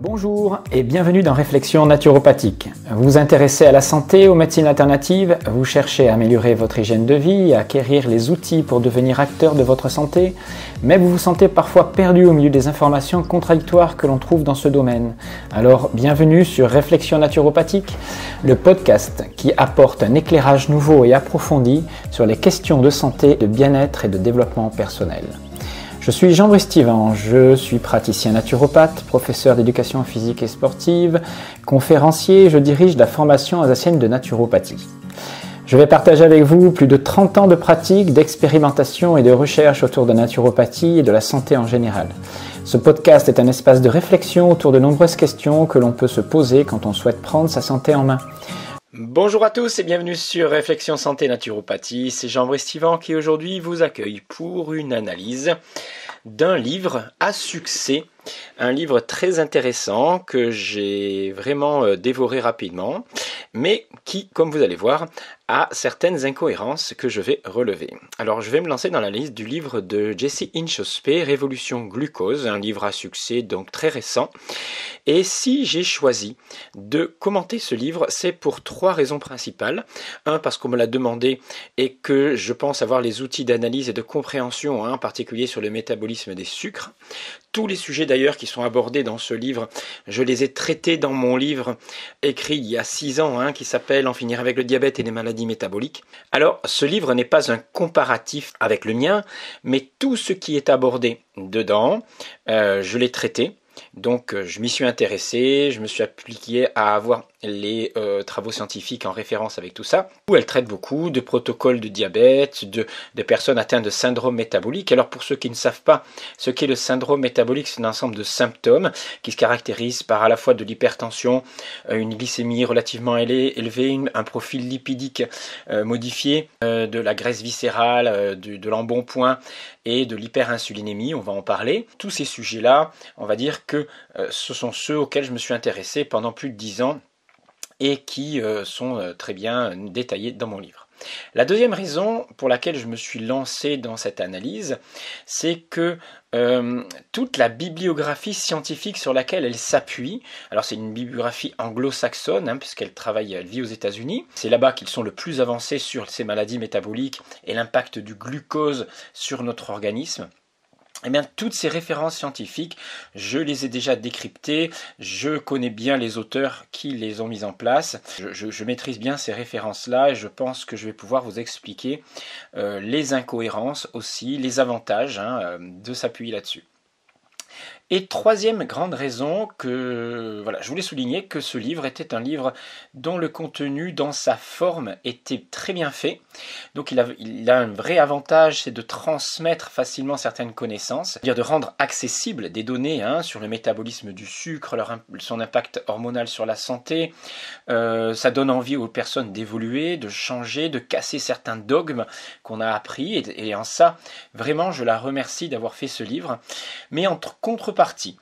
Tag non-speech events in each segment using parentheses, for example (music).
Bonjour et bienvenue dans Réflexion naturopathique. Vous vous intéressez à la santé, aux médecines alternatives, vous cherchez à améliorer votre hygiène de vie, à acquérir les outils pour devenir acteur de votre santé, mais vous vous sentez parfois perdu au milieu des informations contradictoires que l'on trouve dans ce domaine. Alors bienvenue sur Réflexion naturopathique, le podcast qui apporte un éclairage nouveau et approfondi sur les questions de santé, de bien-être et de développement personnel. Je suis Jean Brestivan, je suis praticien naturopathe, professeur d'éducation physique et sportive, conférencier, je dirige la formation alsacienne de naturopathie. Je vais partager avec vous plus de 30 ans de pratique, d'expérimentation et de recherche autour de naturopathie et de la santé en général. Ce podcast est un espace de réflexion autour de nombreuses questions que l'on peut se poser quand on souhaite prendre sa santé en main. Bonjour à tous et bienvenue sur Réflexion Santé Naturopathie. C'est Jean Brestivant qui aujourd'hui vous accueille pour une analyse d'un livre à succès un livre très intéressant que j'ai vraiment euh, dévoré rapidement, mais qui, comme vous allez voir, a certaines incohérences que je vais relever. Alors je vais me lancer dans la liste du livre de Jesse Inchospe, Révolution glucose, un livre à succès donc très récent. Et si j'ai choisi de commenter ce livre, c'est pour trois raisons principales. Un, parce qu'on me l'a demandé et que je pense avoir les outils d'analyse et de compréhension, hein, en particulier sur le métabolisme des sucres. Tous les sujets d'ailleurs qui sont abordés dans ce livre. Je les ai traités dans mon livre écrit il y a six ans, hein, qui s'appelle En finir avec le diabète et les maladies métaboliques. Alors, ce livre n'est pas un comparatif avec le mien, mais tout ce qui est abordé dedans, euh, je l'ai traité. Donc, euh, je m'y suis intéressé, je me suis appliqué à avoir les euh, travaux scientifiques en référence avec tout ça, où elle traite beaucoup de protocoles de diabète, de, personnes atteintes de syndrome métabolique. Alors pour ceux qui ne savent pas ce qu'est le syndrome métabolique, c'est un ensemble de symptômes qui se caractérisent par à la fois de l'hypertension, euh, une glycémie relativement élevée, un profil lipidique euh, modifié, de la graisse viscérale, de, de l'embonpoint et de l'hyperinsulinémie, on va en parler. Tous ces sujets-là, on va dire que ce sont ceux auxquels je me suis intéressé pendant plus de 10 ans et qui euh, sont euh, très bien détaillées dans mon livre. La deuxième raison pour laquelle je me suis lancé dans cette analyse, c'est que euh, toute la bibliographie scientifique sur laquelle elle s'appuie, alors c'est une bibliographie anglo-saxonne, hein, puisqu'elle travaille, elle vit aux États-Unis, c'est là-bas qu'ils sont le plus avancés sur ces maladies métaboliques et l'impact du glucose sur notre organisme. Eh bien, toutes ces références scientifiques, je les ai déjà décryptées, je connais bien les auteurs qui les ont mises en place, je, maîtrise bien ces références-là et je pense que je vais pouvoir vous expliquer euh, les incohérences aussi, les avantages hein, euh, de s'appuyer là-dessus. Et troisième grande raison que voilà, je voulais souligner que ce livre était un livre dont le contenu, dans sa forme, était très bien fait. Donc il a, un vrai avantage, c'est de transmettre facilement certaines connaissances, c'est-à-dire de rendre accessibles des données hein, sur le métabolisme du sucre, leur, son impact hormonal sur la santé. Euh, ça donne envie aux personnes d'évoluer, de changer, de casser certains dogmes qu'on a appris. Et, en ça, vraiment, je la remercie d'avoir fait ce livre. Mais entre contre partie.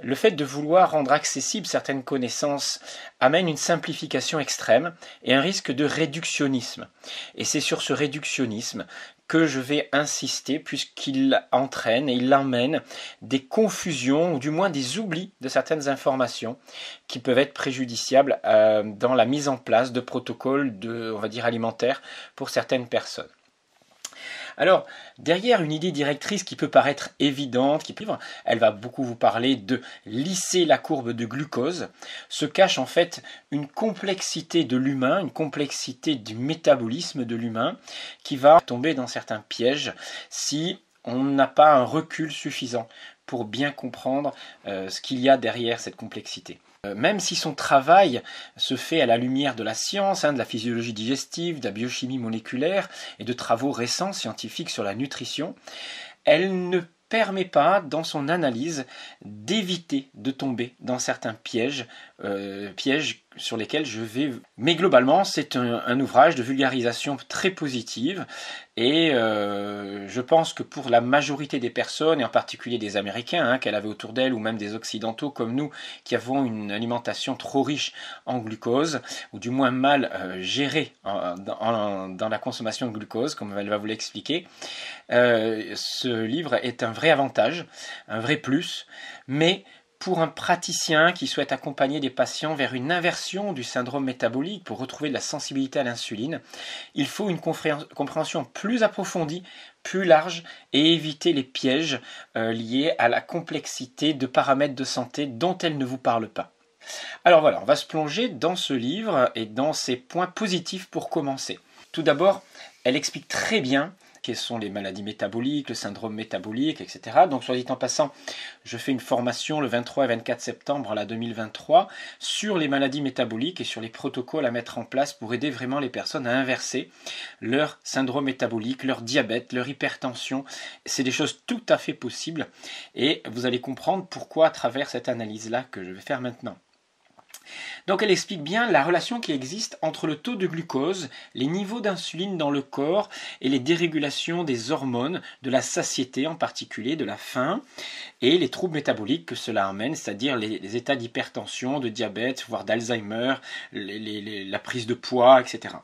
Le fait de vouloir rendre accessibles certaines connaissances amène une simplification extrême et un risque de réductionnisme. Et c'est sur ce réductionnisme que je vais insister puisqu'il entraîne et il emmène des confusions ou du moins des oublis de certaines informations qui peuvent être préjudiciables euh, dans la mise en place de protocoles de on va dire alimentaires pour certaines personnes. Alors, derrière une idée directrice qui peut paraître évidente, qui peut elle va beaucoup vous parler de lisser la courbe de glucose, se cache en fait une complexité de l'humain, une complexité du métabolisme de l'humain, qui va tomber dans certains pièges si on n'a pas un recul suffisant pour bien comprendre euh, ce qu'il y a derrière cette complexité. Euh, même si son travail se fait à la lumière de la science, hein, de la physiologie digestive, de la biochimie moléculaire et de travaux récents scientifiques sur la nutrition, elle ne permet pas, dans son analyse, d'éviter de tomber dans certains pièges euh, pièges sur lesquels je vais. Mais globalement, c'est un, ouvrage de vulgarisation très positive et euh, je pense que pour la majorité des personnes, et en particulier des Américains hein, qu'elle avait autour d'elle, ou même des Occidentaux comme nous, qui avons une alimentation trop riche en glucose, ou du moins mal euh, gérée dans la consommation de glucose, comme elle va vous l'expliquer, ce livre est un vrai avantage, un vrai plus, mais pour un praticien qui souhaite accompagner des patients vers une inversion du syndrome métabolique pour retrouver de la sensibilité à l'insuline, il faut une compréhension plus approfondie, plus large et éviter les pièges euh, liés à la complexité de paramètres de santé dont elle ne vous parle pas. Alors voilà, on va se plonger dans ce livre et dans ses points positifs pour commencer. Tout d'abord, elle explique très bien quelles sont les maladies métaboliques, le syndrome métabolique, etc. Donc, soit dit en passant, je fais une formation le 23 et 24 septembre 2023 sur les maladies métaboliques et sur les protocoles à mettre en place pour aider vraiment les personnes à inverser leur syndrome métabolique, leur diabète, leur hypertension. C'est des choses tout à fait possibles et vous allez comprendre pourquoi à travers cette analyse-là que je vais faire maintenant. Donc elle explique bien la relation qui existe entre le taux de glucose, les niveaux d'insuline dans le corps et les dérégulations des hormones, de la satiété en particulier, de la faim, et les troubles métaboliques que cela amène, c'est-à-dire les, états d'hypertension, de diabète, voire d'Alzheimer, la prise de poids, etc.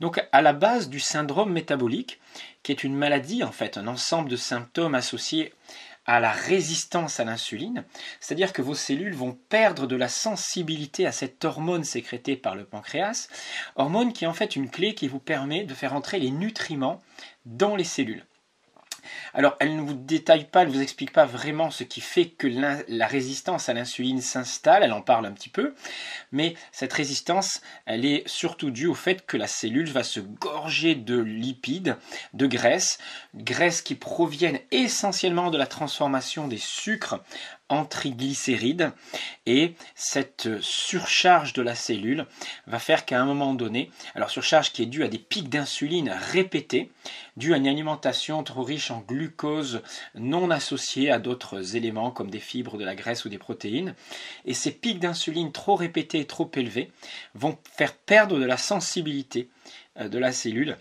Donc à la base du syndrome métabolique, qui est une maladie en fait, un ensemble de symptômes associés à la résistance à l'insuline, c'est-à-dire que vos cellules vont perdre de la sensibilité à cette hormone sécrétée par le pancréas, hormone qui est en fait une clé qui vous permet de faire entrer les nutriments dans les cellules. Alors, elle ne vous détaille pas, elle ne vous explique pas vraiment ce qui fait que la résistance à l'insuline s'installe, elle en parle un petit peu, mais cette résistance, elle est surtout due au fait que la cellule va se gorger de lipides, de graisses, graisses qui proviennent essentiellement de la transformation des sucres en triglycérides et cette surcharge de la cellule va faire qu'à un moment donné, alors surcharge qui est due à des pics d'insuline répétés, due à une alimentation trop riche en glucose non associée à d'autres éléments comme des fibres, de la graisse ou des protéines, et ces pics d'insuline trop répétés et trop élevés vont faire perdre de la sensibilité euh, de la cellule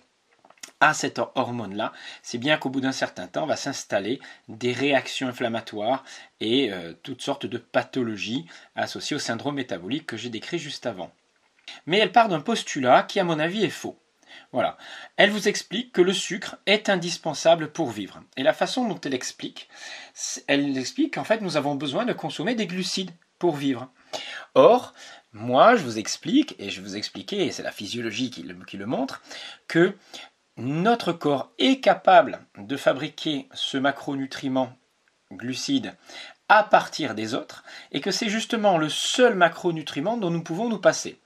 à cette hormone-là, c'est bien qu'au bout d'un certain temps va s'installer des réactions inflammatoires et euh, toutes sortes de pathologies associées au syndrome métabolique que j'ai décrit juste avant. Mais elle part d'un postulat qui, à mon avis, est faux. Voilà. Elle vous explique que le sucre est indispensable pour vivre. Et la façon dont elle explique, elle explique qu'en fait, nous avons besoin de consommer des glucides pour vivre. Or, moi, je vous explique, et je vous expliquais, et c'est la physiologie qui le montre, que notre corps est capable de fabriquer ce macronutriment glucide à partir des autres et que c'est justement le seul macronutriment dont nous pouvons nous passer.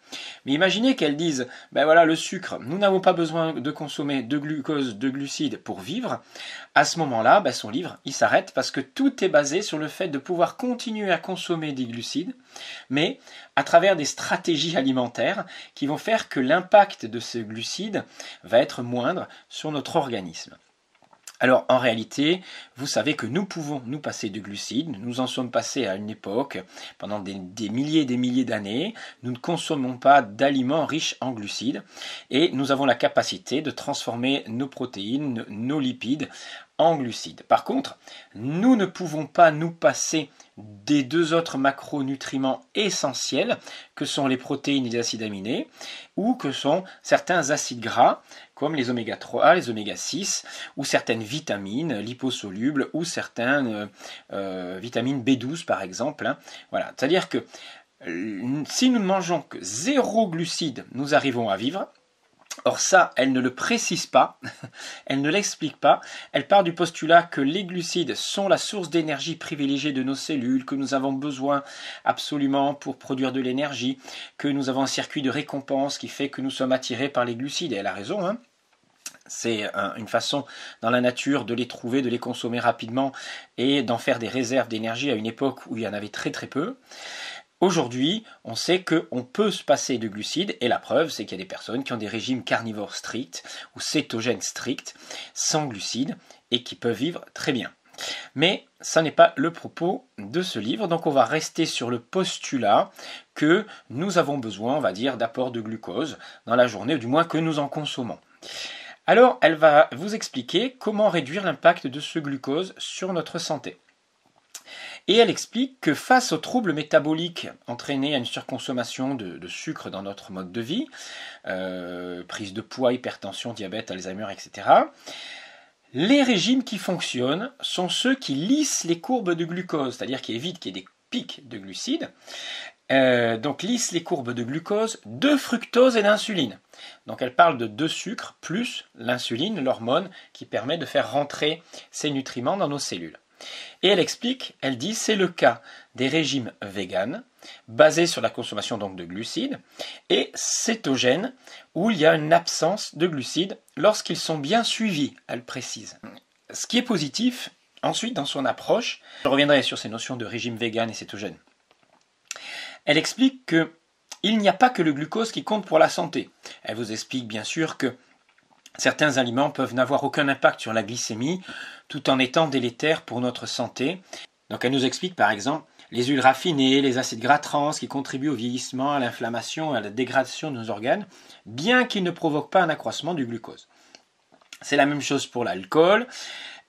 Mais imaginez qu'elles disent, ben voilà, le sucre, nous n'avons pas besoin de consommer de glucose, de glucides pour vivre. À ce moment-là, ben son livre, il s'arrête parce que tout est basé sur le fait de pouvoir continuer à consommer des glucides, mais à travers des stratégies alimentaires qui vont faire que l'impact de ces glucides va être moindre sur notre organisme. Alors en réalité, vous savez que nous pouvons nous passer de glucides, nous en sommes passés à une époque, pendant des, des milliers et des milliers d'années, nous ne consommons pas d'aliments riches en glucides et nous avons la capacité de transformer nos protéines, nos lipides en glucides. Par contre, nous ne pouvons pas nous passer des deux autres macronutriments essentiels que sont les protéines et les acides aminés ou que sont certains acides gras comme les oméga 3, les oméga 6 ou certaines vitamines liposolubles ou certaines euh, euh, vitamines B12 par exemple. Hein. Voilà, c'est-à-dire que euh, si nous ne mangeons que zéro glucide, nous arrivons à vivre. Or ça, elle ne le précise pas, (laughs) elle ne l'explique pas, elle part du postulat que les glucides sont la source d'énergie privilégiée de nos cellules, que nous avons besoin absolument pour produire de l'énergie, que nous avons un circuit de récompense qui fait que nous sommes attirés par les glucides, et elle a raison, hein. c'est une façon dans la nature de les trouver, de les consommer rapidement et d'en faire des réserves d'énergie à une époque où il y en avait très très peu. Aujourd'hui, on sait qu'on peut se passer de glucides, et la preuve, c'est qu'il y a des personnes qui ont des régimes carnivores stricts ou cétogènes stricts, sans glucides, et qui peuvent vivre très bien. Mais ça n'est pas le propos de ce livre, donc on va rester sur le postulat que nous avons besoin, on va dire, d'apport de glucose dans la journée, ou du moins que nous en consommons. Alors, elle va vous expliquer comment réduire l'impact de ce glucose sur notre santé. Et elle explique que face aux troubles métaboliques entraînés à une surconsommation de, sucre dans notre mode de vie, euh, prise de poids, hypertension, diabète, Alzheimer, etc., les régimes qui fonctionnent sont ceux qui lissent les courbes de glucose, c'est-à-dire qui évitent qu'il y ait des pics de glucides, euh, donc lissent les courbes de glucose, de fructose et d'insuline. Donc elle parle de deux sucres plus l'insuline, l'hormone qui permet de faire rentrer ces nutriments dans nos cellules. Et elle explique, elle dit, c'est le cas des régimes véganes, basés sur la consommation donc de glucides, et cétogènes, où il y a une absence de glucides lorsqu'ils sont bien suivis, elle précise. Ce qui est positif, ensuite, dans son approche, je reviendrai sur ces notions de régime vegan et cétogène. Elle explique que il n'y a pas que le glucose qui compte pour la santé. Elle vous explique bien sûr que Certains aliments peuvent n'avoir aucun impact sur la glycémie tout en étant délétères pour notre santé. Donc elle nous explique par exemple les huiles raffinées, les acides gras trans qui contribuent au vieillissement, à l'inflammation, à la dégradation de nos organes, bien qu'ils ne provoquent pas un accroissement du glucose. C'est la même chose pour l'alcool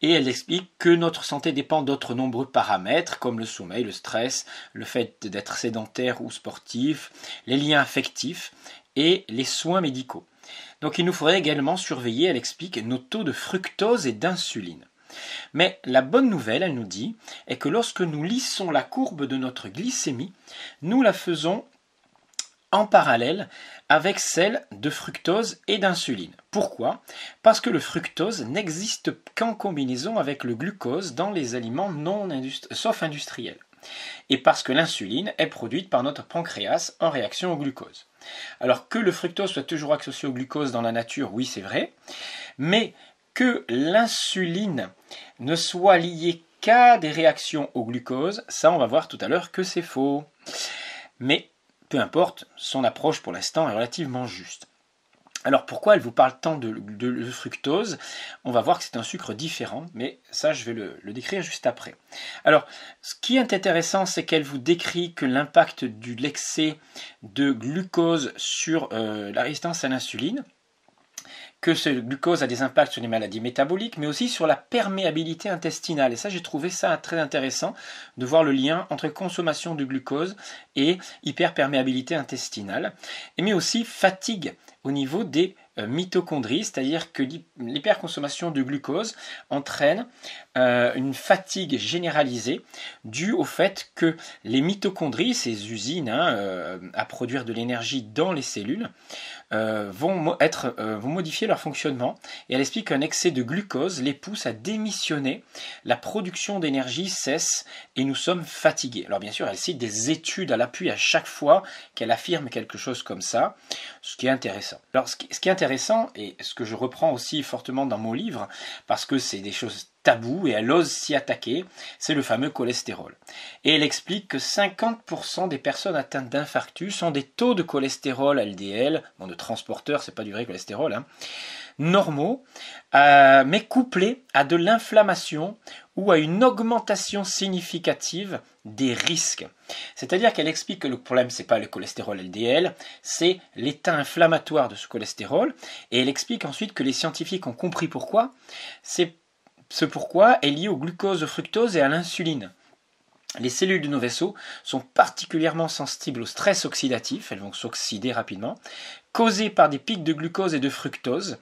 et elle explique que notre santé dépend d'autres nombreux paramètres comme le sommeil, le stress, le fait d'être sédentaire ou sportif, les liens affectifs et les soins médicaux. Donc il nous faudrait également surveiller, elle explique, nos taux de fructose et d'insuline. Mais la bonne nouvelle, elle nous dit, est que lorsque nous lissons la courbe de notre glycémie, nous la faisons en parallèle avec celle de fructose et d'insuline. Pourquoi Parce que le fructose n'existe qu'en combinaison avec le glucose dans les aliments non sauf industriels et parce que l'insuline est produite par notre pancréas en réaction au glucose. Alors que le fructose soit toujours associé au glucose dans la nature, oui c'est vrai, mais que l'insuline ne soit liée qu'à des réactions au glucose, ça on va voir tout à l'heure que c'est faux. Mais peu importe, son approche pour l'instant est relativement juste. Alors pourquoi elle vous parle tant de, fructose On va voir que c'est un sucre différent, mais ça je vais le, décrire juste après. Alors ce qui est intéressant, c'est qu'elle vous décrit que l'impact de l'excès de glucose sur euh, la résistance à l'insuline, que ce glucose a des impacts sur les maladies métaboliques, mais aussi sur la perméabilité intestinale. Et ça, j'ai trouvé ça très intéressant de voir le lien entre consommation de glucose et hyperperméabilité intestinale, mais aussi fatigue au niveau des euh, mitochondrie, c'est-à-dire que l'hyperconsommation de glucose entraîne euh, une fatigue généralisée due au fait que les mitochondries, ces usines hein, euh, à produire de l'énergie dans les cellules, vont, être, vont modifier leur fonctionnement et elle explique qu'un excès de glucose les pousse à démissionner, la production d'énergie cesse et nous sommes fatigués. Alors bien sûr, elle cite des études à l'appui à chaque fois qu'elle affirme quelque chose comme ça, ce qui est intéressant. ce qui, ce qui est intéressant, et ce que je reprends aussi fortement dans mon livre, parce que c'est des choses taboues et elle ose s'y attaquer, c'est le fameux cholestérol. Et elle explique que 50% des personnes atteintes d'infarctus ont des taux de cholestérol LDL, bon de transporteur, c'est pas du vrai cholestérol, hein, normaux, euh, mais couplés à de l'inflammation ou à une augmentation significative des risques. C'est-à-dire qu'elle explique que le problème, ce n'est pas le cholestérol LDL, c'est l'état inflammatoire de ce cholestérol, et elle explique ensuite que les scientifiques ont compris pourquoi. C'est ce pourquoi est lié au glucose fructose et à l'insuline. Les cellules de nos vaisseaux sont particulièrement sensibles au stress oxydatif, elles vont s'oxyder rapidement, causée par des pics de glucose et de fructose.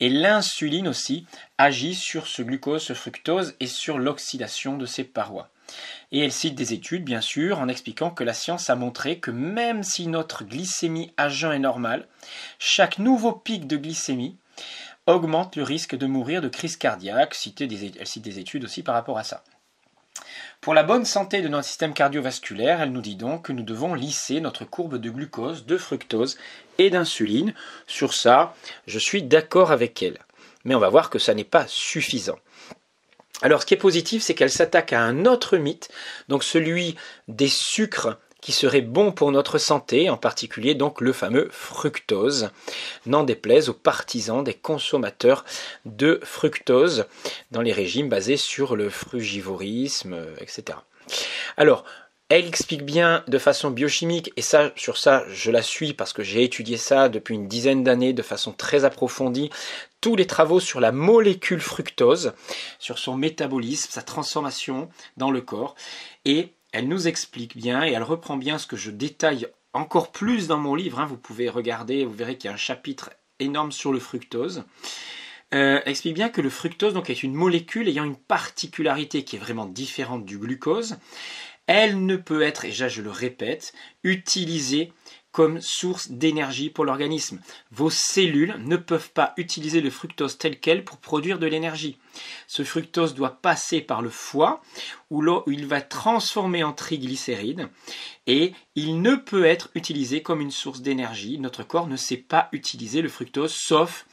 Et l'insuline aussi agit sur ce glucose, ce fructose et sur l'oxydation de ces parois. Et elle cite des études, bien sûr, en expliquant que la science a montré que même si notre glycémie à jeun est normale, chaque nouveau pic de glycémie augmente le risque de mourir de crise cardiaque. elle cite des études aussi par rapport à ça. Pour la bonne santé de notre système cardiovasculaire, elle nous dit donc que nous devons lisser notre courbe de glucose, de fructose et d'insuline. Sur ça, je suis d'accord avec elle. Mais on va voir que ça n'est pas suffisant. Alors ce qui est positif, c'est qu'elle s'attaque à un autre mythe, donc celui des sucres qui serait bon pour notre santé, en particulier donc le fameux fructose. N'en déplaise aux partisans des consommateurs de fructose dans les régimes basés sur le frugivorisme, etc. Alors, elle explique bien de façon biochimique, et ça, sur ça, je la suis parce que j'ai étudié ça depuis une dizaine d'années de façon très approfondie, tous les travaux sur la molécule fructose, sur son métabolisme, sa transformation dans le corps, et elle nous explique bien et elle reprend bien ce que je détaille encore plus dans mon livre. Hein. Vous pouvez regarder, vous verrez qu'il y a un chapitre énorme sur le fructose. Euh, explique bien que le fructose donc, est une molécule ayant une particularité qui est vraiment différente du glucose. Elle ne peut être, et là je le répète, utilisée comme source d'énergie pour l'organisme. Vos cellules ne peuvent pas utiliser le fructose tel quel pour produire de l'énergie. Ce fructose doit passer par le foie où il va transformer en triglycérides et il ne peut être utilisé comme une source d'énergie. Notre corps ne sait pas utiliser le fructose sauf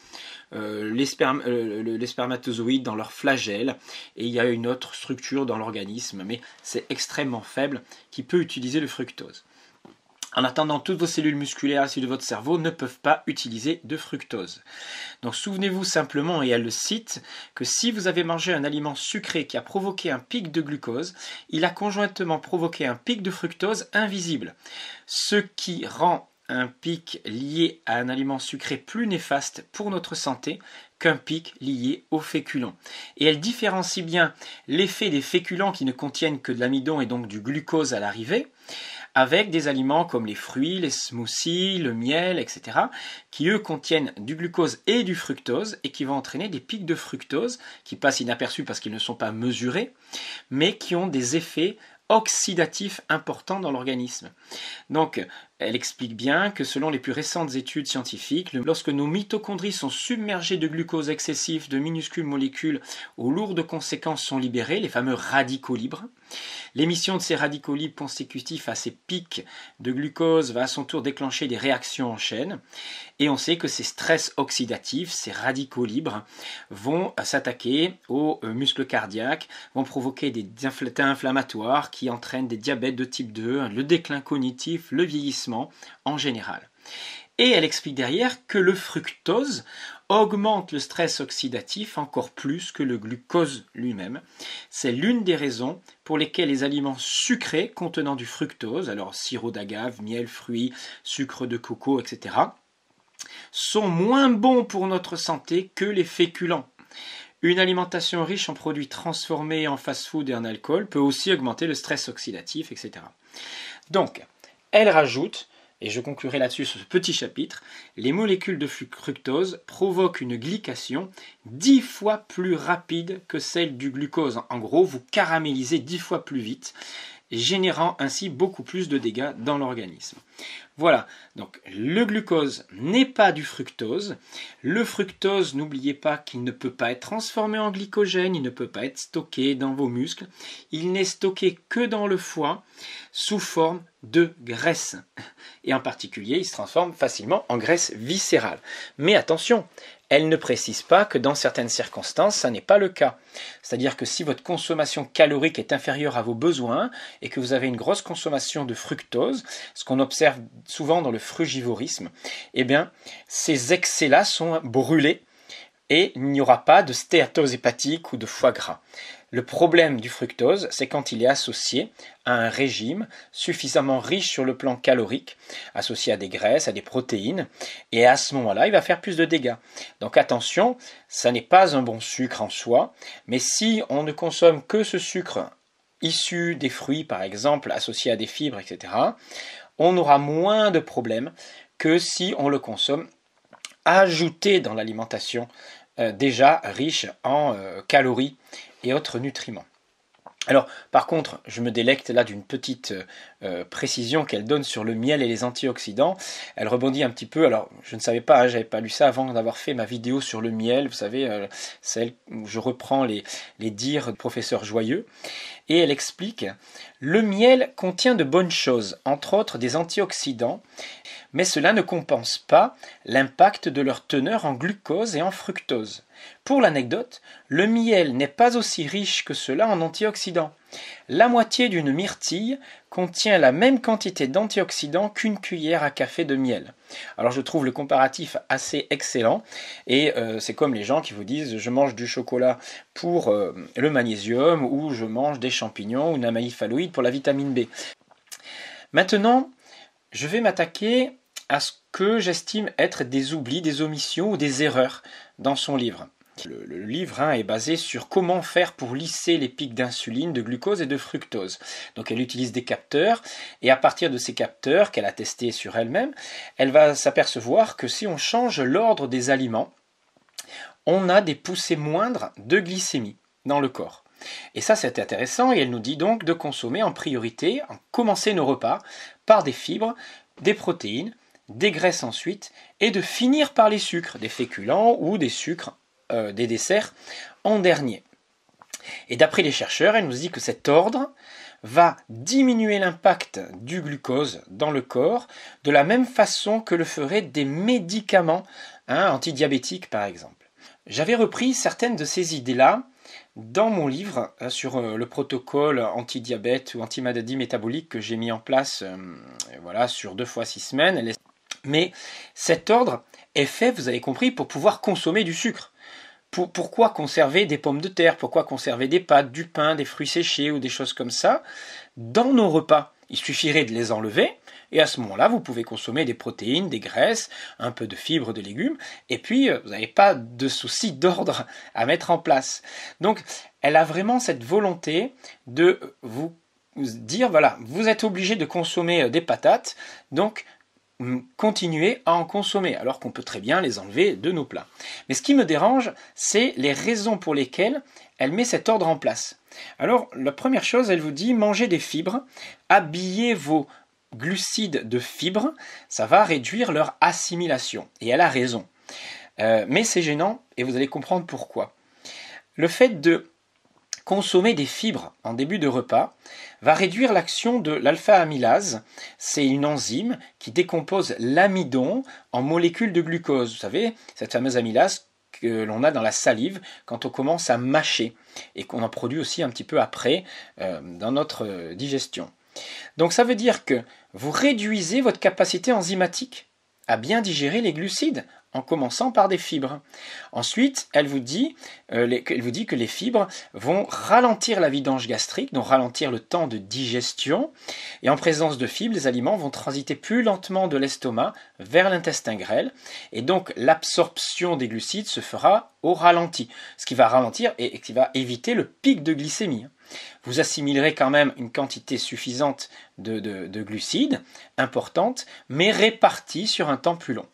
euh, les, euh, les spermatozoïdes dans leur flagelle et il y a une autre structure dans l'organisme mais c'est extrêmement faible qui peut utiliser le fructose. En attendant, toutes vos cellules musculaires et de votre cerveau ne peuvent pas utiliser de fructose. Donc souvenez-vous simplement, et elle le cite, que si vous avez mangé un aliment sucré qui a provoqué un pic de glucose, il a conjointement provoqué un pic de fructose invisible, ce qui rend un pic lié à un aliment sucré plus néfaste pour notre santé qu'un pic lié aux féculents. Et elle différencie bien l'effet des féculents qui ne contiennent que de l'amidon et donc du glucose à l'arrivée, avec des aliments comme les fruits, les smoothies, le miel, etc., qui eux contiennent du glucose et du fructose et qui vont entraîner des pics de fructose qui passent inaperçus parce qu'ils ne sont pas mesurés, mais qui ont des effets oxydatifs importants dans l'organisme. Donc, elle explique bien que selon les plus récentes études scientifiques, lorsque nos mitochondries sont submergées de glucose excessif, de minuscules molécules aux lourdes conséquences sont libérées, les fameux radicaux libres, L'émission de ces radicaux libres consécutifs à ces pics de glucose va à son tour déclencher des réactions en chaîne. Et on sait que ces stress oxydatifs, ces radicaux libres, vont s'attaquer aux euh, muscles cardiaques, vont provoquer des inflammatoires qui entraînent des diabètes de type 2, le déclin cognitif, le vieillissement en général. Et elle explique derrière que le fructose augmente le stress oxydatif encore plus que le glucose lui-même. C'est l'une des raisons pour lesquelles les aliments sucrés contenant du fructose, alors sirop d'agave, miel, fruits, sucre de coco, etc., sont moins bons pour notre santé que les féculents. Une alimentation riche en produits transformés en fast-food et en alcool peut aussi augmenter le stress oxydatif, etc. Donc, elle rajoute et je conclurai là-dessus ce petit chapitre. Les molécules de fructose provoquent une glycation dix fois plus rapide que celle du glucose. En gros, vous caramélisez dix fois plus vite générant ainsi beaucoup plus de dégâts dans l'organisme. Voilà, donc le glucose n'est pas du fructose. Le fructose, n'oubliez pas qu'il ne peut pas être transformé en glycogène, il ne peut pas être stocké dans vos muscles, il n'est stocké que dans le foie sous forme de graisse. Et en particulier, il se transforme facilement en graisse viscérale. Mais attention, elle ne précise pas que dans certaines circonstances, ça n'est pas le cas. C'est-à-dire que si votre consommation calorique est inférieure à vos besoins et que vous avez une grosse consommation de fructose, ce qu'on observe souvent dans le frugivorisme, eh bien, ces excès-là sont brûlés et il n'y aura pas de stéatose hépatique ou de foie gras. Le problème du fructose, c'est quand il est associé à un régime suffisamment riche sur le plan calorique, associé à des graisses, à des protéines, et à ce moment-là, il va faire plus de dégâts. Donc attention, ça n'est pas un bon sucre en soi, mais si on ne consomme que ce sucre issu des fruits, par exemple, associé à des fibres, etc., on aura moins de problèmes que si on le consomme ajouté dans l'alimentation euh, déjà riche en euh, calories et autres nutriments. Alors, par contre, je me délecte là d'une petite euh, précision qu'elle donne sur le miel et les antioxydants. Elle rebondit un petit peu. Alors, je ne savais pas, hein, j'avais pas lu ça avant d'avoir fait ma vidéo sur le miel. Vous savez, celle où je reprends les, les dires du professeur Joyeux. Et elle explique Le miel contient de bonnes choses, entre autres des antioxydants, mais cela ne compense pas l'impact de leur teneur en glucose et en fructose. Pour l'anecdote, le miel n'est pas aussi riche que cela en antioxydants. La moitié d'une myrtille contient la même quantité d'antioxydants qu'une cuillère à café de miel. Alors je trouve le comparatif assez excellent et euh, c'est comme les gens qui vous disent je mange du chocolat pour euh, le magnésium ou je mange des champignons ou un maïfaloïde pour la vitamine B. Maintenant, je vais m'attaquer à ce que j'estime être des oublis, des omissions ou des erreurs dans son livre. Le, livre 1 hein, est basé sur comment faire pour lisser les pics d'insuline, de glucose et de fructose. Donc elle utilise des capteurs et à partir de ces capteurs qu'elle a testés sur elle-même, elle va s'apercevoir que si on change l'ordre des aliments, on a des poussées moindres de glycémie dans le corps. Et ça, c'est intéressant, et elle nous dit donc de consommer en priorité, en commencer nos repas, par des fibres, des protéines des graisses ensuite, et de finir par les sucres, des féculents ou des sucres euh, des desserts en dernier. Et d'après les chercheurs, elle nous dit que cet ordre va diminuer l'impact du glucose dans le corps de la même façon que le feraient des médicaments hein, antidiabétiques par exemple. J'avais repris certaines de ces idées-là dans mon livre euh, sur euh, le protocole anti-diabète ou anti métabolique que j'ai mis en place voilà, sur deux fois six semaines, mais cet ordre est fait, vous avez compris, pour pouvoir consommer du sucre. pourquoi conserver des pommes de terre Pourquoi conserver des pâtes, du pain, des fruits séchés ou des choses comme ça dans nos repas Il suffirait de les enlever et à ce moment-là, vous pouvez consommer des protéines, des graisses, un peu de fibres, de légumes, et puis euh, vous n'avez pas de souci d'ordre (laughs) à mettre en place. Donc, elle a vraiment cette volonté de vous dire, voilà, vous êtes obligé de consommer euh, des patates, donc continuer à en consommer, alors qu'on peut très bien les enlever de nos plats. Mais ce qui me dérange, c'est les raisons pour lesquelles elle met cet ordre en place. Alors, la première chose, elle vous dit mangez des fibres, habillez vos glucides de fibres, ça va réduire leur assimilation. Et elle a raison. Euh, mais c'est gênant et vous allez comprendre pourquoi. Le fait de consommer des fibres en début de repas va réduire l'action de l'alpha-amylase. C'est une enzyme qui décompose l'amidon en molécules de glucose. Vous savez, cette fameuse amylase que l'on a dans la salive quand on commence à mâcher et qu'on en produit aussi un petit peu après euh, dans notre euh, digestion. Donc ça veut dire que vous réduisez votre capacité enzymatique à bien digérer les glucides en commençant par des fibres. Ensuite, elle vous dit, euh, vous dit que les fibres vont ralentir la vidange gastrique, donc ralentir le temps de digestion. Et en présence de fibres, les aliments vont transiter plus lentement de l'estomac vers l'intestin grêle. Et donc, l'absorption des glucides se fera au ralenti, ce qui va ralentir et, qui va éviter le pic de glycémie. Vous assimilerez quand même une quantité suffisante de, de glucides, importante, mais répartie sur un temps plus long.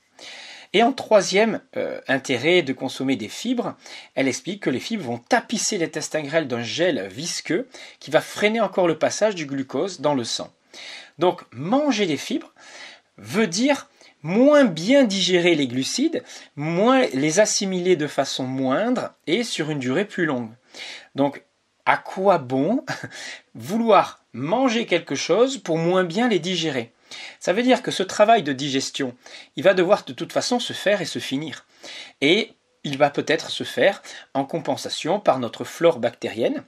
Et en troisième euh, intérêt de consommer des fibres, elle explique que les fibres vont tapisser les grêles d'un gel visqueux qui va freiner encore le passage du glucose dans le sang. Donc manger des fibres veut dire moins bien digérer les glucides, moins les assimiler de façon moindre et sur une durée plus longue. Donc à quoi bon (laughs) vouloir manger quelque chose pour moins bien les digérer ça veut dire que ce travail de digestion, il va devoir de toute façon se faire et se finir. Et il va peut-être se faire en compensation par notre flore bactérienne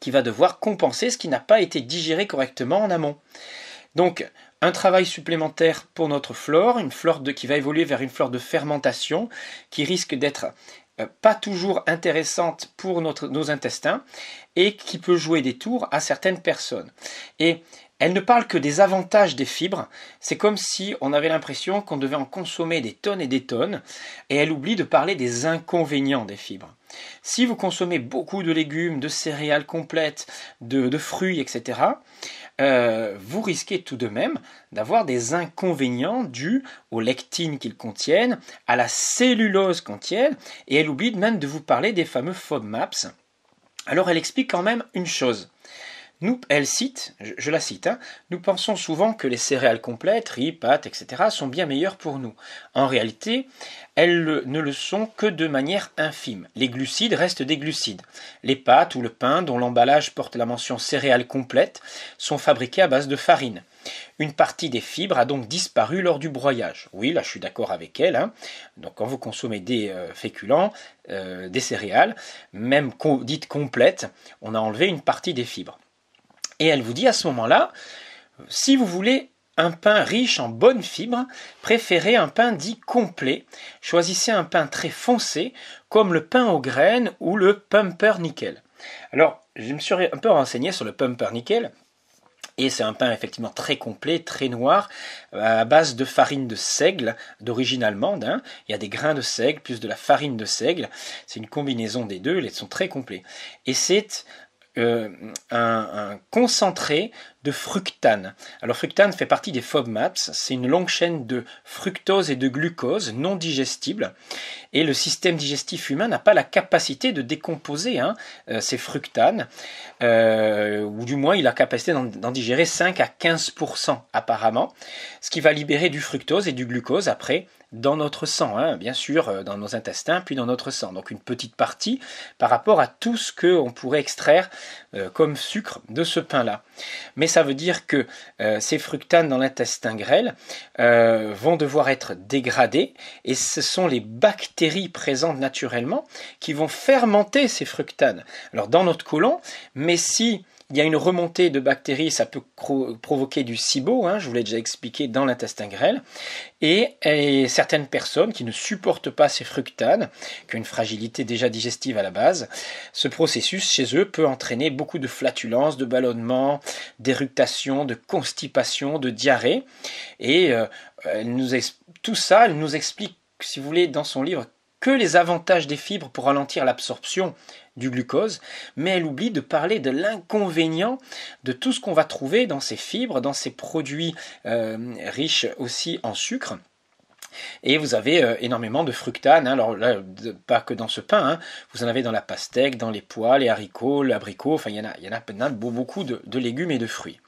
qui va devoir compenser ce qui n'a pas été digéré correctement en amont. Donc, un travail supplémentaire pour notre flore, une flore qui va évoluer vers une flore de fermentation, qui risque d'être euh, pas toujours intéressante pour notre, nos intestins et qui peut jouer des tours à certaines personnes. Et elle ne parle que des avantages des fibres. C'est comme si on avait l'impression qu'on devait en consommer des tonnes et des tonnes, et elle oublie de parler des inconvénients des fibres. Si vous consommez beaucoup de légumes, de céréales complètes, de, fruits, etc., euh, vous risquez tout de même d'avoir des inconvénients dus aux lectines qu'ils contiennent, à la cellulose qu'ils contiennent et elle oublie même de vous parler des fameux FODMAPs. Alors elle explique quand même une chose elle cite, je, la cite, hein, nous pensons souvent que les céréales complètes, riz, pâtes, etc., sont bien meilleures pour nous. En réalité, elles ne le sont que de manière infime. Les glucides restent des glucides. Les pâtes ou le pain, dont l'emballage porte la mention céréales complètes, sont fabriqués à base de farine. Une partie des fibres a donc disparu lors du broyage. Oui, là je suis d'accord avec elle. Hein. Donc quand vous consommez des euh, féculents, euh, des céréales, même dites complètes, on a enlevé une partie des fibres. Et elle vous dit à ce moment-là, si vous voulez un pain riche en bonnes fibres, préférez un pain dit complet. Choisissez un pain très foncé, comme le pain aux graines ou le pumpernickel. Alors, je me suis un peu renseigné sur le pumpernickel. Et c'est un pain effectivement très complet, très noir, à base de farine de seigle d'origine allemande. Hein. Il y a des grains de seigle plus de la farine de seigle. C'est une combinaison des deux, ils sont très complets. Et c'est euh, un, concentré de fructane. Alors fructane fait partie des FODMAPs, c'est une longue chaîne de fructose et de glucose non digestibles, et le système digestif humain n'a pas la capacité de décomposer hein, euh, ces fructanes, euh, ou du moins il a la capacité d'en digérer 5 à 15% apparemment, ce qui va libérer du fructose et du glucose après dans notre sang, hein, bien sûr, euh, dans nos intestins, puis dans notre sang. Donc une petite partie par rapport à tout ce qu'on pourrait extraire euh, comme sucre de ce pain-là. Mais ça veut dire que euh, ces fructanes dans l'intestin grêle vont devoir être dégradées, et ce sont les bactéries présentes naturellement qui vont fermenter ces fructanes. Alors dans notre côlon, mais si il y a une remontée de bactéries, ça peut provoquer du SIBO, hein, je vous l'ai déjà expliqué dans l'intestin grêle. Et, certaines personnes qui ne supportent pas ces fructanes, qui ont une fragilité déjà digestive à la base, ce processus chez eux peut entraîner beaucoup de flatulences, de ballonnements, d'éructations, de constipation, de diarrhée. Et euh, tout ça, elle nous explique, si vous voulez, dans son livre que les avantages des fibres pour ralentir l'absorption du glucose, mais elle oublie de parler de l'inconvénient de tout ce qu'on va trouver dans ces fibres, dans ces produits euh, riches aussi en sucre. Et vous avez euh, énormément de fructane, hein. alors pas que dans ce pain, hein. vous en avez dans la pastèque, dans les pois, les haricots, l'abricot, enfin il y en a, beaucoup de légumes et de fruits.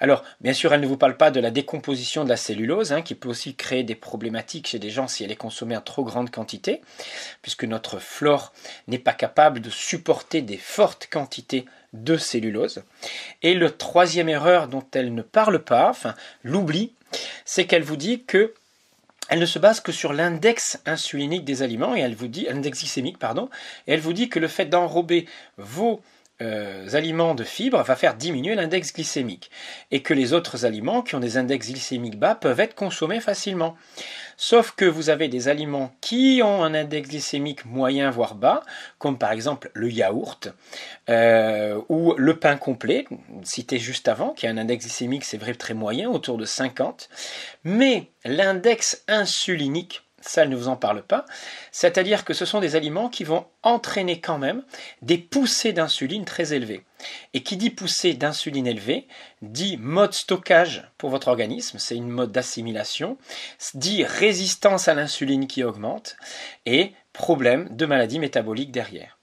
Alors, bien sûr, elle ne vous parle pas de la décomposition de la cellulose, hein, qui peut aussi créer des problématiques chez des gens si elle est consommée en trop grande quantité, puisque notre flore n'est pas capable de supporter des fortes quantités de cellulose. Et la troisième erreur dont elle ne parle pas, enfin l'oubli, c'est qu'elle vous dit que elle ne se base que sur l'index insulinique des aliments et elle vous dit l'index glycémique pardon et elle vous dit que le fait d'enrober vos euh, aliments de fibres va faire diminuer l'index glycémique et que les autres aliments qui ont des index glycémiques bas peuvent être consommés facilement. Sauf que vous avez des aliments qui ont un index glycémique moyen voire bas, comme par exemple le yaourt euh, ou le pain complet, cité juste avant, qui a un index glycémique, c'est vrai, très moyen, autour de 50. Mais l'index insulinique ça ne vous en parle pas. C'est-à-dire que ce sont des aliments qui vont entraîner quand même des poussées d'insuline très élevées. Et qui dit poussée d'insuline élevée, dit mode stockage pour votre organisme, c'est une mode d'assimilation, dit résistance à l'insuline qui augmente et problème de maladie métabolique derrière.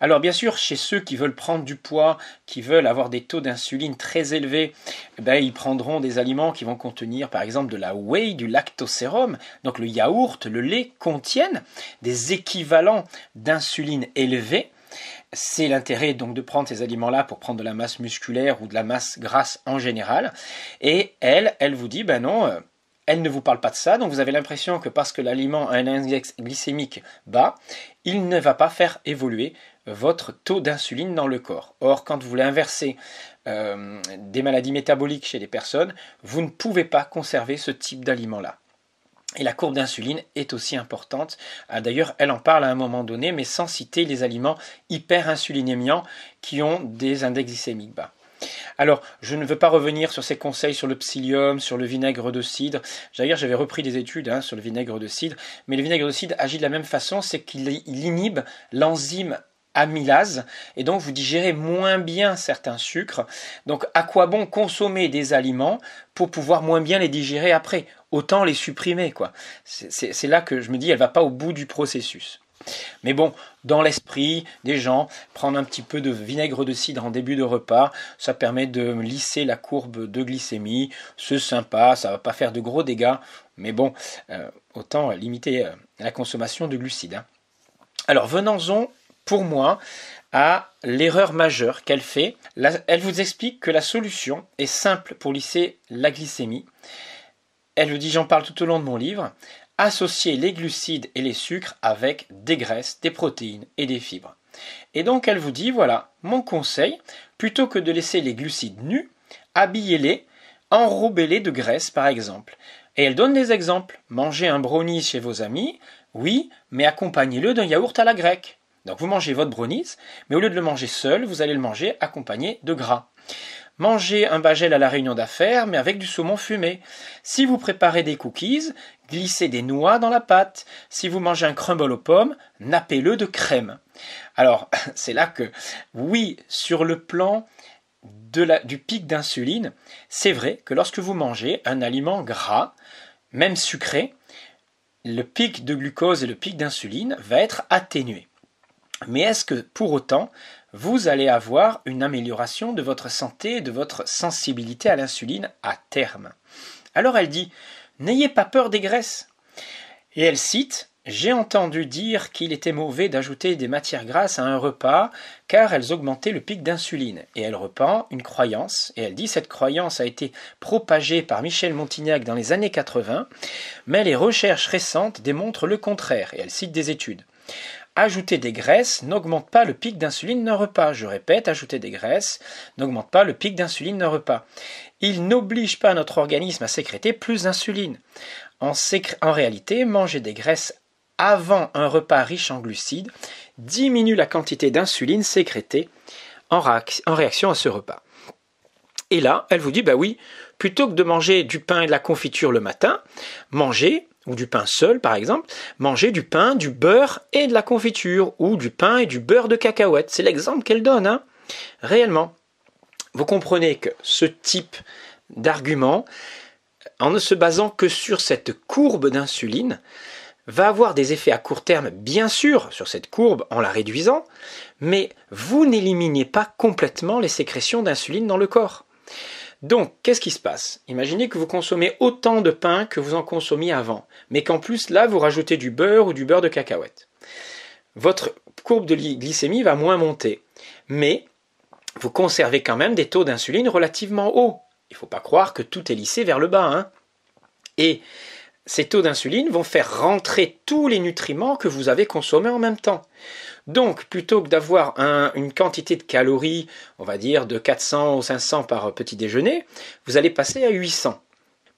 Alors bien sûr, chez ceux qui veulent prendre du poids, qui veulent avoir des taux d'insuline très élevés, eh ben, ils prendront des aliments qui vont contenir par exemple de la whey, du lactosérum, donc le yaourt, le lait contiennent des équivalents d'insuline élevés c'est l'intérêt donc de prendre ces aliments-là pour prendre de la masse musculaire ou de la masse grasse en général. Et elle, elle vous dit, ben non, euh, elle ne vous parle pas de ça, donc vous avez l'impression que parce que l'aliment a un index glycémique bas, il ne va pas faire évoluer votre taux d'insuline dans le corps. Or, quand vous voulez inverser euh, des maladies métaboliques chez les personnes, vous ne pouvez pas conserver ce type d'aliment-là. Et la courbe d'insuline est aussi importante. Ah, d'ailleurs, elle en parle à un moment donné, mais sans citer les aliments hyperinsulinémiants qui ont des index glycémiques bas. Alors, je ne veux pas revenir sur ces conseils sur le psyllium, sur le vinaigre de cidre. D'ailleurs, j'avais repris des études hein, sur le vinaigre de cidre, mais le vinaigre de cidre agit de la même façon, c'est qu'il inhibe l'enzyme amylase et donc vous digérez moins bien certains sucres. Donc à quoi bon consommer des aliments pour pouvoir moins bien les digérer après Autant les supprimer quoi. C'est là que je me dis elle va pas au bout du processus. Mais bon, dans l'esprit des gens, prendre un petit peu de vinaigre de cidre en début de repas, ça permet de lisser la courbe de glycémie, c'est sympa, ça va pas faire de gros dégâts, mais bon, euh, autant limiter euh, la consommation de glucides. Hein. Alors venons-en pour moi à l'erreur majeure qu'elle fait. elle vous explique que la solution est simple pour lisser la glycémie. Elle vous dit, j'en parle tout au long de mon livre associer les glucides et les sucres avec des graisses, des protéines et des fibres. Et donc elle vous dit, voilà, mon conseil, plutôt que de laisser les glucides nus, habillez-les, enrobez-les de graisse par exemple. Et elle donne des exemples. Mangez un brownie chez vos amis, oui, mais accompagnez-le d'un yaourt à la grecque. Donc vous mangez votre brownie, mais au lieu de le manger seul, vous allez le manger accompagné de gras. Mangez un bagel à la réunion d'affaires, mais avec du saumon fumé. Si vous préparez des cookies, glissez des noix dans la pâte. Si vous mangez un crumble aux pommes, nappez-le de crème. Alors, (laughs) c'est là que, oui, sur le plan de du pic d'insuline, c'est vrai que lorsque vous mangez un aliment gras, même sucré, le pic de glucose et le pic d'insuline va être atténué. Mais est-ce que pour autant vous allez avoir une amélioration de votre santé et de votre sensibilité à l'insuline à terme Alors elle dit N'ayez pas peur des graisses. Et elle cite J'ai entendu dire qu'il était mauvais d'ajouter des matières grasses à un repas car elles augmentaient le pic d'insuline. Et elle repend une croyance, et elle dit Cette croyance a été propagée par Michel Montignac dans les années 80, mais les recherches récentes démontrent le contraire, et elle cite des études. Ajouter des graisses n'augmente pas le pic d'insuline d'un repas. Je répète, ajouter des graisses n'augmente pas le pic d'insuline d'un repas il n'oblige pas notre organisme à sécréter plus d'insuline. En, réalité, manger des graisses avant un repas riche en glucides diminue la quantité d'insuline sécrétée en, réaction à ce repas. Et là, elle vous dit, bah oui, plutôt que de manger du pain et de la confiture le matin, manger, ou du pain seul par exemple, manger du pain, du beurre et de la confiture, ou du pain et du beurre de cacahuète. C'est l'exemple qu'elle donne, hein réellement. Vous comprenez que ce type d'argument, en ne se basant que sur cette courbe d'insuline, va avoir des effets à court terme, bien sûr, sur cette courbe en la réduisant, mais vous n'éliminez pas complètement les sécrétions d'insuline dans le corps. Donc, qu'est-ce qui se passe Imaginez que vous consommez autant de pain que vous en consommiez avant, mais qu'en plus, là, vous rajoutez du beurre ou du beurre de cacahuète. Votre courbe de glycémie va moins monter, mais vous conservez quand même des taux d'insuline relativement hauts. Il ne faut pas croire que tout est lissé vers le bas. Hein. Et ces taux d'insuline vont faire rentrer tous les nutriments que vous avez consommés en même temps. Donc, plutôt que d'avoir une quantité de calories, on va dire de 400 ou 500 par petit déjeuner, vous allez passer à 800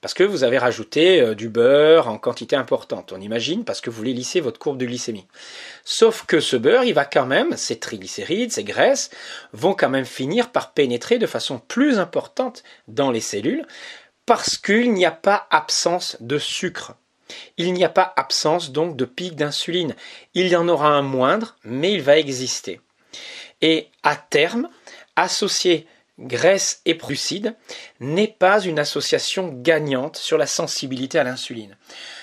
parce que vous avez rajouté euh, du beurre en quantité importante, on imagine, parce que vous voulez lisser votre courbe de glycémie. Sauf que ce beurre, il va quand même, ces triglycérides, ces graisses, vont quand même finir par pénétrer de façon plus importante dans les cellules, parce qu'il n'y a pas absence de sucre. Il n'y a pas absence donc de pic d'insuline. Il y en aura un moindre, mais il va exister. Et à terme, associé graisse et prucide n'est pas une association gagnante sur la sensibilité à l'insuline.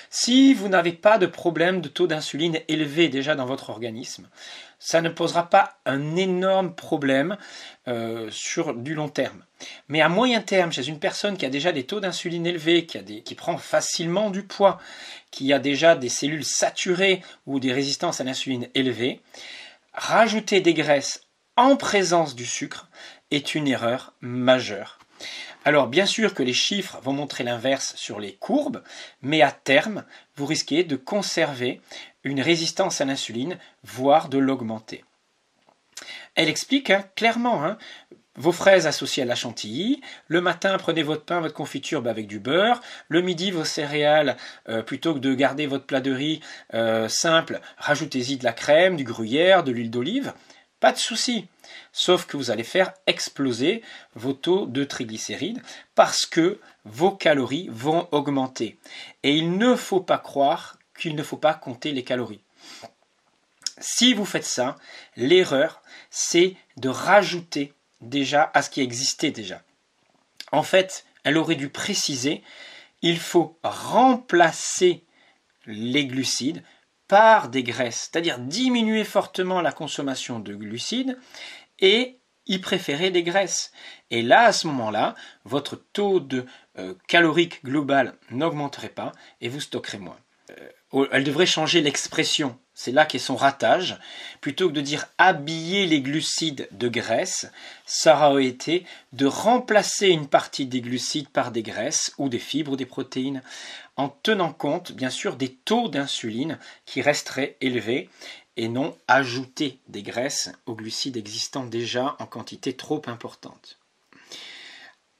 Si vous n'avez pas de problème de taux d'insuline élevé déjà dans votre organisme, ça ne posera pas un énorme problème euh, sur du long terme. Mais à moyen terme, chez une personne qui a déjà des taux d'insuline élevés, qui, qui prend facilement du poids, qui a déjà des cellules saturées ou des résistances à l'insuline élevées, rajouter des graisses en présence du sucre est une erreur majeure. Alors bien sûr que les chiffres vont montrer l'inverse sur les courbes, mais à terme, vous risquez de conserver une résistance à l'insuline, voire de l'augmenter. Elle explique hein, clairement hein, vos fraises associées à la chantilly. Le matin, prenez votre pain, votre confiture bah, avec du beurre. Le midi, vos céréales, euh, plutôt que de garder votre plat de riz euh, simple, rajoutez-y de la crème, du gruyère, de l'huile d'olive. Pas de souci. Sauf que vous allez faire exploser vos taux de triglycérides parce que vos calories vont augmenter. Et il ne faut pas croire qu'il ne faut pas compter les calories. Si vous faites ça, l'erreur, c'est de rajouter déjà à ce qui existait déjà. En fait, elle aurait dû préciser, il faut remplacer les glucides par des graisses, c'est-à-dire diminuer fortement la consommation de glucides et y préférer des graisses. Et là, à ce moment-là, votre taux de euh, calorique global n'augmenterait pas et vous stockerez moins. Euh, elle devrait changer l'expression. C'est là qu'est son ratage. Plutôt que de dire habiller les glucides de graisse, ça aurait été de remplacer une partie des glucides par des graisses ou des fibres ou des protéines en tenant compte bien sûr des taux d'insuline qui resteraient élevés et non ajouter des graisses aux glucides existants déjà en quantité trop importante.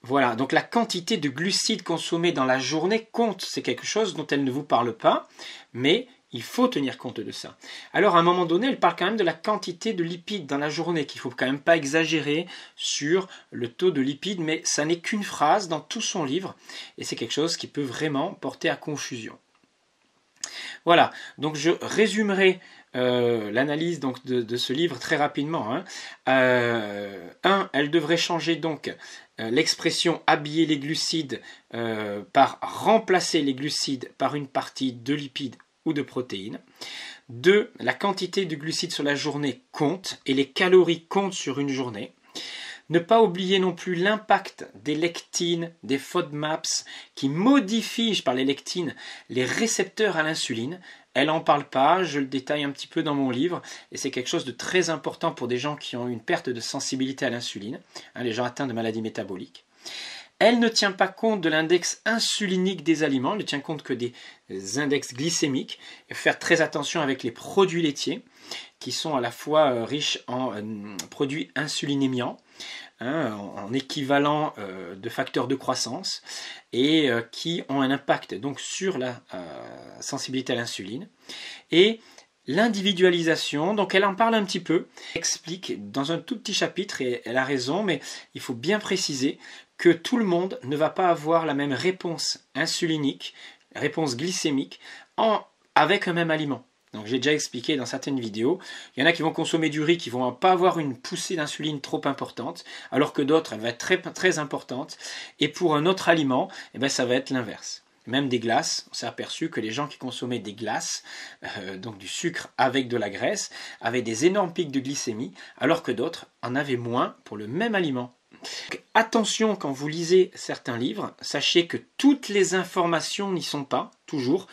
Voilà, donc la quantité de glucides consommés dans la journée compte, c'est quelque chose dont elle ne vous parle pas, mais il faut tenir compte de ça. Alors à un moment donné, elle parle quand même de la quantité de lipides dans la journée, qu'il faut quand même pas exagérer sur le taux de lipides, mais ça n'est qu'une phrase dans tout son livre, et c'est quelque chose qui peut vraiment porter à confusion. Voilà, donc je résumerai euh, l'analyse donc de, ce livre très rapidement. 1. Hein. Euh, elle devrait changer donc euh, l'expression habiller les glucides par remplacer les glucides par une partie de lipides de protéines. 2. La quantité de glucides sur la journée compte et les calories comptent sur une journée. Ne pas oublier non plus l'impact des lectines, des FODMAPs, qui modifient par les lectines les récepteurs à l'insuline. Elle n'en parle pas, je le détaille un petit peu dans mon livre, et c'est quelque chose de très important pour des gens qui ont une perte de sensibilité à l'insuline, hein, les gens atteints de maladies métaboliques. Elle ne tient pas compte de l'index insulinique des aliments, elle ne tient compte que des index glycémiques. Et faire très attention avec les produits laitiers, qui sont à la fois euh, riches en euh, produits insulinémiants, hein, en équivalent euh, de facteurs de croissance, et qui ont un impact donc sur la sensibilité à l'insuline. Et l'individualisation. Donc elle en parle un petit peu, explique dans un tout petit chapitre, et elle a raison, mais il faut bien préciser que tout le monde ne va pas avoir la même réponse insulinique, réponse glycémique, avec un même aliment. Donc j'ai déjà expliqué dans certaines vidéos, il y en a qui vont consommer du riz, qui ne vont pas avoir une poussée d'insuline trop importante, alors que d'autres, elle va être très, importante. Et pour un autre aliment, eh ben, ça va être l'inverse même des glaces. On s'est aperçu que les gens qui consommaient des glaces, euh, donc du sucre avec de la graisse, avaient des énormes pics de glycémie, alors que d'autres en avaient moins pour le même aliment. Attention quand vous lisez certains livres, sachez que toutes les informations n'y sont pas, toujours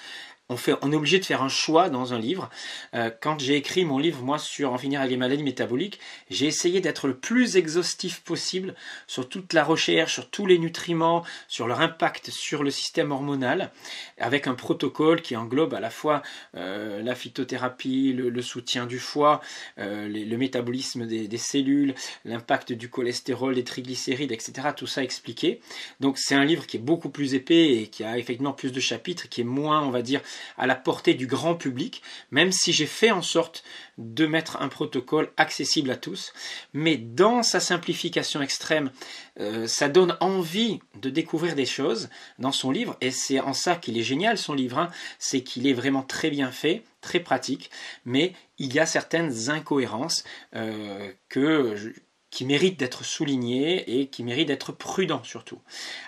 on, fait, est obligé de faire un choix dans un livre. Euh, quand j'ai écrit mon livre, moi, sur En finir avec les maladies métaboliques, j'ai essayé d'être le plus exhaustif possible sur toute la recherche, sur tous les nutriments, sur leur impact sur le système hormonal, avec un protocole qui englobe à la fois euh, la phytothérapie, le, soutien du foie, euh, le métabolisme des, des cellules, l'impact du cholestérol, des triglycérides, etc. Tout ça expliqué. Donc c'est un livre qui est beaucoup plus épais et qui a effectivement plus de chapitres, qui est moins, on va dire, à la portée du grand public, même si j'ai fait en sorte de mettre un protocole accessible à tous. Mais dans sa simplification extrême, euh, ça donne envie de découvrir des choses dans son livre, et c'est en ça qu'il est génial son livre, hein. c'est qu'il est vraiment très bien fait, très pratique, mais il y a certaines incohérences euh, qui méritent d'être soulignées et qui méritent d'être prudents surtout.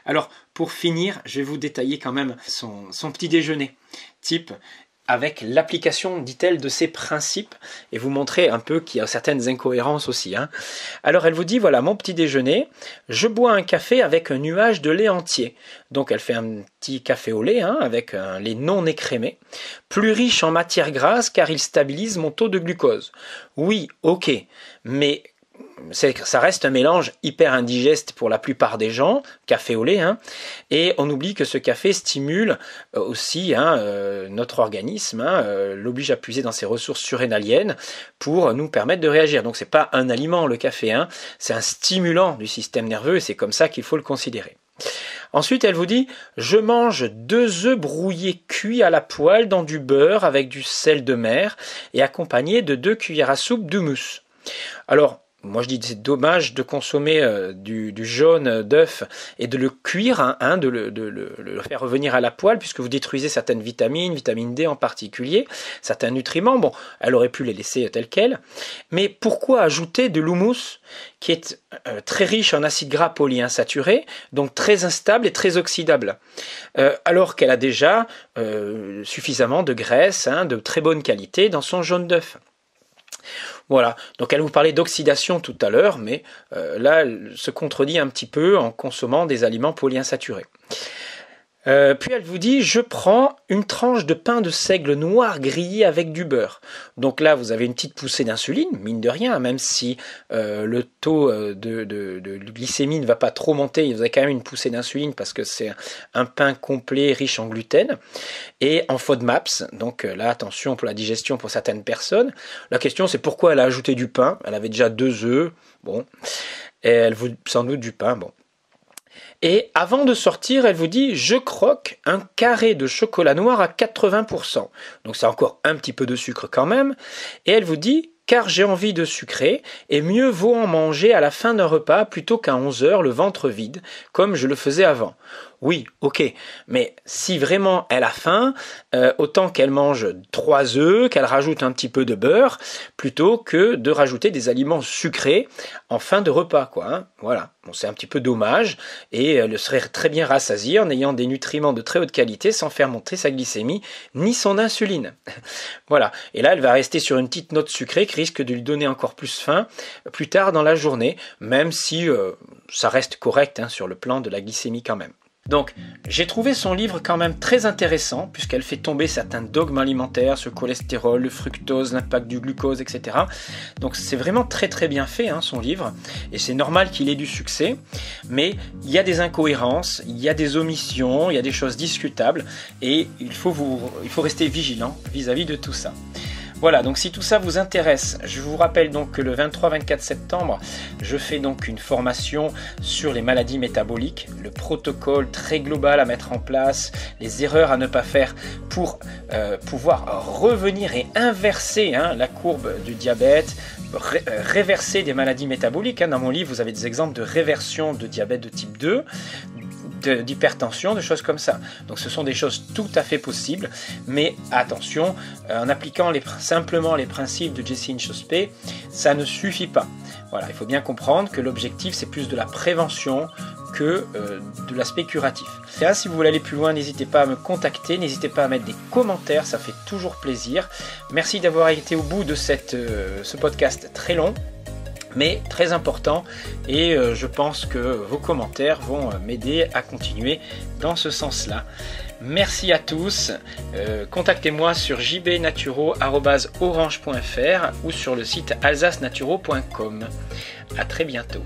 Alors, pour finir, je vais vous détailler quand même son, petit déjeuner type avec l'application, dit-elle, de ses principes, et vous montrer un peu qu'il y a certaines incohérences aussi. Hein. Alors elle vous dit, voilà, mon petit déjeuner, je bois un café avec un nuage de lait entier. Donc elle fait un petit café au lait, hein, avec un lait non écrémé, plus riche en matière grasse car il stabilise mon taux de glucose. Oui, ok, mais ça reste un mélange hyper indigeste pour la plupart des gens, café au lait, hein. et on oublie que ce café stimule euh, aussi hein, euh, notre organisme, hein, euh, l'oblige à puiser dans ses ressources surrénaliennes pour nous permettre de réagir. Donc c'est pas un aliment le café, c'est un stimulant du système nerveux et c'est comme ça qu'il faut le considérer. Ensuite, elle vous dit Je mange deux œufs brouillés cuits à la poêle dans du beurre avec du sel de mer et accompagnés de deux cuillères à soupe mousse Alors, moi je dis c'est dommage de consommer euh, du, jaune euh, d'œuf et de le cuire, hein, hein, de, le, faire revenir à la poêle, puisque vous détruisez certaines vitamines, vitamine D en particulier, certains nutriments. Bon, elle aurait pu les laisser euh, tels quels. Mais pourquoi ajouter de l'humus, qui est très riche en acides gras polyinsaturés, donc très instable et très oxydable, alors qu'elle a déjà suffisamment de graisse hein, de très bonne qualité dans son jaune d'œuf voilà, donc elle vous parlait d'oxydation tout à l'heure, mais euh, là, elle se contredit un petit peu en consommant des aliments polyinsaturés. Euh, puis elle vous dit, je prends une tranche de pain de seigle noir grillé avec du beurre. Donc là, vous avez une petite poussée d'insuline, mine de rien, hein, même si euh, le taux euh, de, de, glycémie ne va pas trop monter, vous avez quand même une poussée d'insuline parce que c'est un pain complet riche en gluten. Et en FODMAPS, donc là, attention pour la digestion pour certaines personnes. La question, c'est pourquoi elle a ajouté du pain Elle avait déjà deux œufs, bon, et elle vous sans doute du pain, bon. Et avant de sortir, elle vous dit Je croque un carré de chocolat noir à 80%. Donc c'est encore un petit peu de sucre quand même. Et elle vous dit Car j'ai envie de sucrer, et mieux vaut en manger à la fin d'un repas plutôt qu'à 11 heures le ventre vide, comme je le faisais avant oui, ok. Mais si vraiment elle a faim, euh, autant qu'elle mange trois œufs, qu'elle rajoute un petit peu de beurre, plutôt que de rajouter des aliments sucrés en fin de repas, quoi. Hein. Voilà. Bon, c'est un petit peu dommage et elle serait très bien rassasiée en ayant des nutriments de très haute qualité sans faire monter sa glycémie ni son insuline. (laughs) voilà. Et là, elle va rester sur une petite note sucrée qui risque de lui donner encore plus faim plus tard dans la journée, même si euh, ça reste correct hein, sur le plan de la glycémie quand même. Donc, j'ai trouvé son livre quand même très intéressant, puisqu'elle fait tomber certains dogmes alimentaires sur le cholestérol, le fructose, l'impact du glucose, etc. Donc, c'est vraiment très très bien fait, hein, son livre, et c'est normal qu'il ait du succès, mais il y a des incohérences, il y a des omissions, il y a des choses discutables, et il faut, rester vigilant vis à -vis de tout ça. Voilà, donc si tout ça vous intéresse, je vous rappelle donc que le 23-24 septembre, je fais donc une formation sur les maladies métaboliques, le protocole très global à mettre en place, les erreurs à ne pas faire pour euh, pouvoir revenir et inverser hein, la courbe du diabète, euh, réverser des maladies métaboliques. Hein, dans mon livre, vous avez des exemples de réversion de diabète de type 2, d'hypertension, de, choses comme ça. Donc ce sont des choses tout à fait possibles, mais attention, euh, en appliquant les, simplement les principes de Jesse Inchospé, ça ne suffit pas. Voilà, il faut bien comprendre que l'objectif c'est plus de la prévention que euh, de l'aspect curatif. si vous voulez aller plus loin, n'hésitez pas à me contacter, n'hésitez pas à mettre des commentaires, ça fait toujours plaisir. Merci d'avoir été au bout de euh, ce podcast très long mais très important et euh, je pense que vos commentaires vont euh, m'aider à continuer dans ce sens-là. Merci à tous. Euh, contactez-moi sur jbnaturo.orange.fr ou sur le site alsacenaturo.com. À très bientôt.